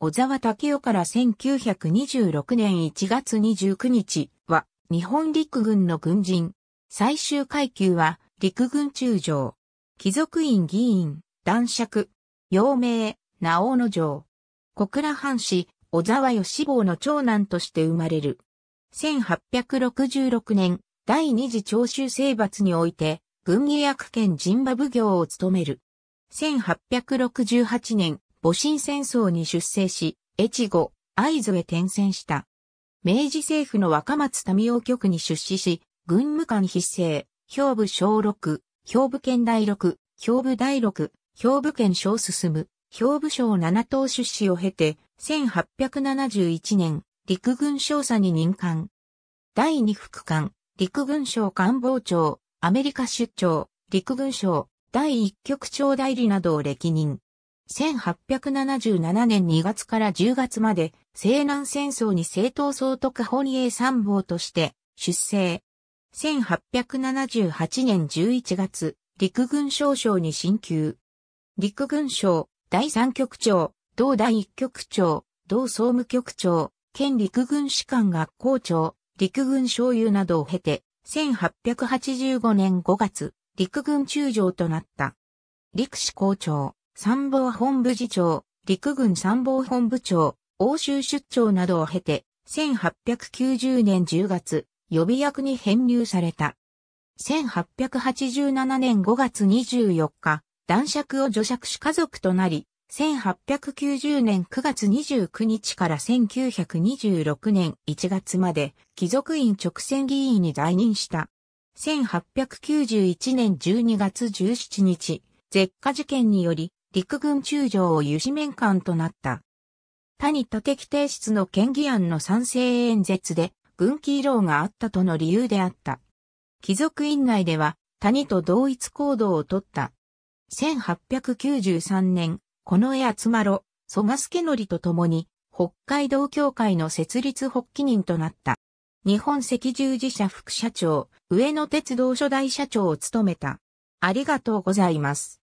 小沢武雄から1926年1月29日は、日本陸軍の軍人。最終階級は、陸軍中将。貴族院議員、男爵。陽明、直野城。小倉藩士、小沢義坊の長男として生まれる。1866年、第二次長州征伐において、軍医薬兼人馬奉行を務める。1868年、戊辰戦争に出征し、越後、会津へ転戦した。明治政府の若松民王局に出資し、軍務官必制、兵部小六、兵部県第六、兵部第六、兵部県小進む、兵部省七等出資を経て、1871年、陸軍少佐に任官。第二副官、陸軍省官房長、アメリカ出張、陸軍省、第一局長代理などを歴任。1877年2月から10月まで、西南戦争に正当総督本営参謀として出征。1878年11月、陸軍少将に進級。陸軍省、第三局長、同第一局長、同総務局長、県陸軍士官学校長、陸軍省有などを経て、1885年5月、陸軍中将となった。陸士校長。参謀本部次長、陸軍参謀本部長、欧州出張などを経て、1890年10月、予備役に編入された。1887年5月24日、男爵を女爵し家族となり、1890年9月29日から1926年1月まで、貴族院直選議員に在任した。1891年12月17日、絶火事件により、陸軍中将を湯紙面官となった。谷武規定室の県議案の賛成演説で、軍旗色があったとの理由であった。貴族院内では、谷と同一行動をとった。1893年、この絵集まろ、蘇我助則と共に、北海道協会の設立発起人となった。日本赤十字社副社長、上野鉄道初代社長を務めた。ありがとうございます。